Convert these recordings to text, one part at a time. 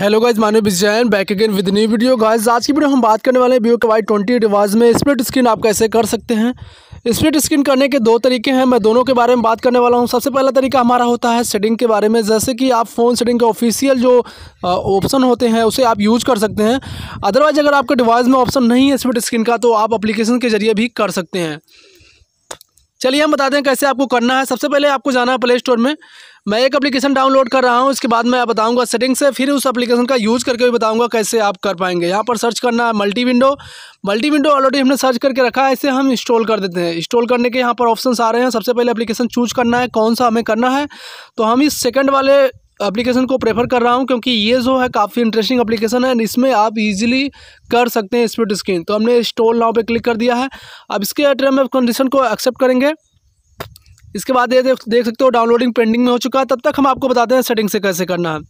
hello guys Manav बिजैन back again with new video guys आज की वीडियो हम बात करने वाले हैं बीओ के वाई ट्वेंटी डिवाइस में स्प्लिट स्क्रीन आप कैसे कर सकते हैं स्प्लिट स्क्रीन करने के दो तरीके हैं मैं दोनों के बारे में बात करने वाला हूं सबसे पहला तरीका हमारा होता है सेटिंग के बारे में जैसे कि आप फ़ोन सेटिंग के ऑफिशियल जो ऑप्शन होते हैं उसे आप यूज़ कर सकते हैं अदरवाइज़ अगर आपके डिवाइस में ऑप्शन नहीं है स्प्लिट स्क्रीन का तो आप अप्लीकेशन के ज़रिए भी कर सकते हैं चलिए हम बताते हैं कैसे आपको करना है सबसे पहले आपको जाना है प्ले स्टोर में मैं एक एप्लीकेशन डाउनलोड कर रहा हूँ उसके बाद मैं बताऊँगा सेटिंग से फिर उस एप्लीकेशन का यूज़ करके भी बताऊँगा कैसे आप कर पाएंगे यहाँ पर सर्च करना है multi window multi window already हमने सर्च करके रखा है इसे हम इंस्टॉल कर देते हैं इंस्टॉल करने के यहाँ पर ऑप्शन आ रहे हैं सबसे पहले अपलीकेशन चूज करना है कौन सा हमें करना है तो हम इस सेकेंड वाले एप्लीकेशन को प्रेफर कर रहा हूँ क्योंकि ये जो है काफ़ी इंटरेस्टिंग एप्लीकेशन है एंड इसमें आप इजीली कर सकते हैं स्पीड स्क्रीन तो हमने स्टोल नाव पे क्लिक कर दिया है अब इसके टर्म ऑफ कंडीशन को एक्सेप्ट करेंगे इसके बाद ये देख सकते हो डाउनलोडिंग पेंडिंग में हो चुका है तब तक हम आपको बताते हैं सेटिंग से कैसे करना है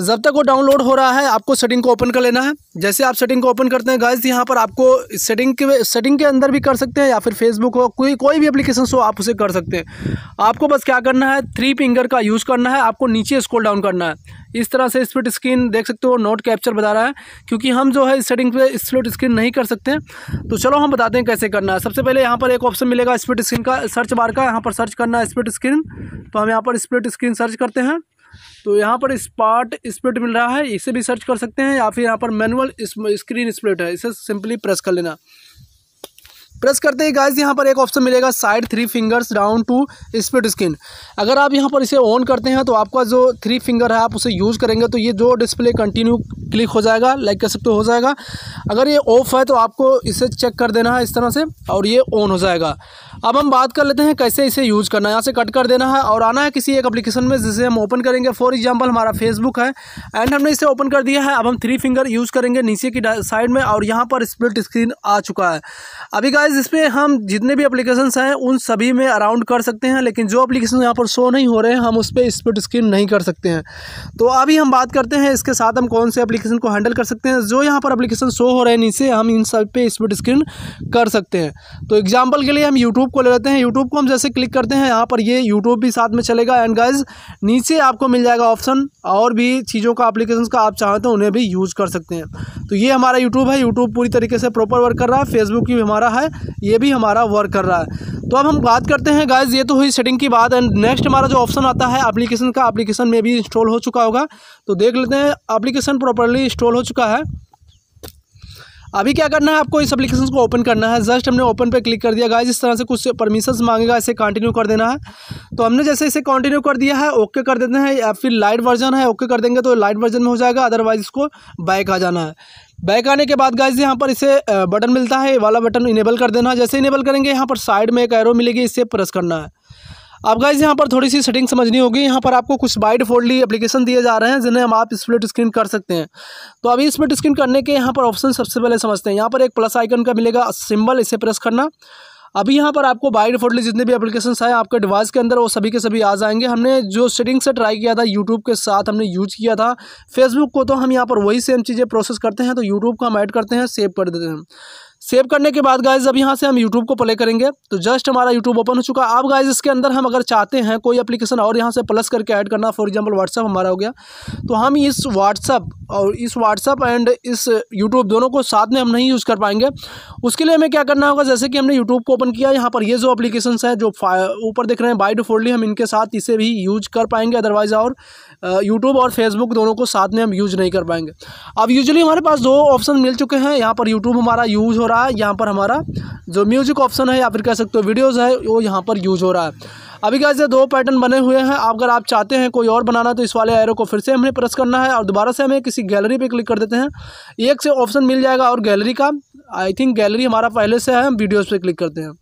जब तक वो डाउनलोड हो रहा है आपको सेटिंग को ओपन कर लेना है जैसे आप सेटिंग को ओपन करते हैं गाइज यहाँ पर आपको सेटिंग के सेटिंग के अंदर भी कर सकते हैं या फिर फेसबुक हो कोई कोई भी एप्लीकेशन हो आप उसे कर सकते हैं आपको बस क्या करना है थ्री फिंगर का यूज़ करना है आपको नीचे स्क्रोल डाउन करना है इस तरह से स्प्लिट स्क्रीन देख सकते हो नोट कैप्चर बता रहा है क्योंकि हम जो है इस सेटिंग पे स्प्लिट स्क्रीन नहीं कर सकते तो चलो हम बताते हैं कैसे करना है सबसे पहले यहाँ पर एक ऑप्शन मिलेगा स्प्लिट स्क्रीन का सर्च बार का यहाँ पर सर्च करना है स्प्लिट स्क्रीन तो हम यहाँ पर स्प्लिट स्क्रीन सर्च करते हैं तो यहाँ पर स्पार्ट स्प्लिट मिल रहा है इसे भी सर्च कर सकते हैं या फिर यहाँ पर मैनुअल स्क्रीन स्प्लिट है इसे सिंपली प्रेस कर लेना प्रेस करते ही गाइज यहाँ पर एक ऑप्शन मिलेगा side three fingers down to speed screen अगर आप यहाँ पर इसे ऑन करते हैं तो आपका जो थ्री फिंगर है आप उसे यूज़ करेंगे तो ये जो डिस्प्ले कंटिन्यू क्लिक हो जाएगा लाइक कर सकते हो जाएगा अगर ये ऑफ है तो आपको इसे चेक कर देना है इस तरह से और ये ऑन हो जाएगा अब हम बात कर लेते हैं कैसे इसे यूज़ करना है यहाँ से कट कर देना है और आना है किसी एक एप्लीकेशन में जिसे हम ओपन करेंगे फॉर एग्जाम्पल हमारा फेसबुक है एंड हमने इसे ओपन कर दिया है अब हम थ्री फिंगर यूज़ करेंगे नीचे की साइड में और यहाँ पर स्प्लिट स्क्रीन आ चुका है अभी का गाइज इसमें हम जितने भी अप्लीकेशन हैं उन सभी में अराउंड कर सकते हैं लेकिन जो अप्लीकेशन यहाँ पर शो नहीं हो रहे हैं हम उस पर स्पीड स्क्रीन नहीं कर सकते हैं तो अभी हम बात करते हैं इसके साथ हम कौन से एप्लीकेशन को हैंडल कर सकते हैं जो यहाँ पर अप्लीकेशन शो हो रहे हैं नीचे हम इन सब पे स्पीड स्क्रीन कर सकते हैं तो एग्जाम्पल के लिए हम यूट्यूब को ले लेते हैं यूट्यूब को हम जैसे क्लिक करते हैं यहाँ पर ये यूट्यूब भी साथ में चलेगा एंड गाइज नीचे आपको मिल जाएगा ऑप्शन और भी चीज़ों का अप्लीकेशन का आप चाहें तो उन्हें भी यूज़ कर सकते हैं तो ये हमारा यूट्यूब है यूट्यूब पूरी तरीके से प्रॉपर वर्क कर रहा है फेसबुक भी हमारा है ये भी हमारा वर्क कर रहा है तो अब हम बात करते हैं गाइज ये तो हुई सेटिंग की बात एंड नेक्स्ट हमारा जो ऑप्शन आता है एप्लीकेशन का एप्लीकेशन में भी इंस्टॉल हो चुका होगा तो देख लेते हैं एप्लीकेशन प्रॉपरली इंस्टॉल हो चुका है अभी क्या करना है आपको इस एप्लीकेशन को ओपन करना है जस्ट हमने ओपन पे क्लिक कर दिया गाइज इस तरह से कुछ परमिशंस मांगेगा इसे कंटिन्यू कर देना है तो हमने जैसे इसे कंटिन्यू कर दिया है ओके कर देते हैं या फिर लाइट वर्जन है ओके कर देंगे तो लाइट वर्जन में हो जाएगा अदरवाइज इसको बैक आ जाना है बैक आने के बाद गाइज यहाँ पर इसे बटन मिलता है वाला बटन इनेबल कर देना है जैसे इनेबल करेंगे यहाँ पर साइड में एक एरो मिलेगी इसे प्रेस करना है अब गाइज यहाँ पर थोड़ी सी सेटिंग समझनी होगी यहाँ पर आपको कुछ वाइड फोल्डली एप्लीकेशन दिए जा रहे हैं जिन्हें हम आप स्प्लिट स्क्रीन कर सकते हैं तो अभी स्प्लिट स्क्रीन करने के यहाँ पर ऑप्शन सबसे पहले समझते हैं यहाँ पर एक प्लस आइकन का मिलेगा सिंबल इसे प्रेस करना अभी यहाँ पर आपको बाई डिफॉल्टली जितने भी एप्लीकेशन आए आपके डिवाइस के अंदर वो सभी के सभी आ जाएंगे हमने जो सेटिंग से ट्राई किया था यूट्यूब के साथ हमने यूज किया था फेसबुक को तो हम यहाँ पर वही सेम चीज़ें प्रोसेस करते हैं तो यूट्यूब को हम ऐड करते हैं सेव कर देते हैं सेव करने के बाद गाइज अब यहाँ से हम यूट्यूब को प्ले करेंगे तो जस्ट हमारा यूट्यूब ओपन हो चुका है अब गाइज इसके अंदर हम अगर चाहते हैं कोई एप्लीकेशन और यहाँ से प्लस करके ऐड करना फॉर एग्जांपल व्हाट्सअप हमारा हो गया तो हम इस व्हाट्सअप और इस व्हाट्सअप एंड इस यूट्यूब दोनों को साथ में हम नहीं यूज़ कर पाएंगे उसके लिए हमें क्या करना होगा जैसे कि हमने यूट्यूब को ओपन किया यहाँ पर ये जो अपलीकेशन है जो ऊपर देख रहे हैं बाई डिफोल्डली हम इनके साथ इसे भी यूज कर पाएंगे अदरवाइज़ और यूट्यूब और फेसबुक दोनों को साथ में हम यूज नहीं कर पाएंगे अब यूजली हमारे पास दो ऑप्शन मिल चुके हैं यहाँ पर यूट्यूब हमारा यूज हो रहा है यहाँ पर हमारा जो म्यूज़िक ऑप्शन है या फिर कह सकते हो वीडियोज़ है वो यहाँ पर यूज हो रहा है अभी गाइज ये दो पैटर्न बने हुए हैं अगर आप चाहते हैं कोई और बनाना तो इस वाले एरो को फिर से हमें प्रेस करना है और दोबारा से हमें किसी गैलरी पर क्लिक कर देते हैं एक से ऑप्शन मिल जाएगा और गैलरी का आई थिंक गैलरी हमारा पहले से है हम वीडियोज़ पर क्लिक करते हैं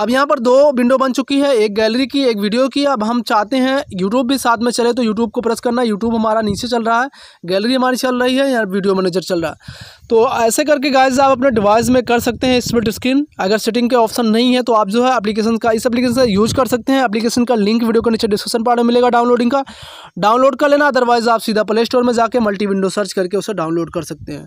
अब यहाँ पर दो विंडो बन चुकी है एक गैलरी की एक वीडियो की अब हम चाहते हैं यूट्यूब भी साथ में चले तो यूट्यूब को प्रेस करना यूट्यूब हमारा नीचे चल रहा है गैलरी हमारी चल रही है या वीडियो मैनेजर चल रहा है तो ऐसे करके गाइज आप अपने डिवाइस में कर सकते हैं स्प्लिट स्क्रीन अगर सेटिंग के ऑप्शन नहीं है तो आप जो है अपलीकेशन का इस अपलीकेशन से यूज़ कर सकते हैं अपलीकेशन का लिंक वीडियो के नीचे डिस्क्रिप्शन पार्ट में मिलेगा डाउनलोडिंग का डाउनलोड कर लेना अदरवाइज आप सीधा प्ले स्टोर में जाकर मल्टी विंडो सर्च करके उसे डाउनलोड कर सकते हैं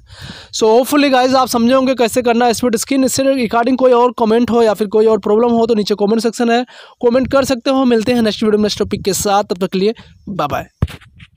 सो होपफुली गाइज आप समझे होंगे कैसे करना है स्प्लिट स्क्रीन इससे रिकॉर्डिंग कोई और कमेंट हो या फिर कोई और प्रॉब्लम प्रॉब्लम हो तो नीचे कॉमेंट सेक्शन है कॉमेंट कर सकते हो मिलते हैं नेक्स्ट वीडियो नेक्स्ट टॉपिक के साथ तब तक के लिए बाय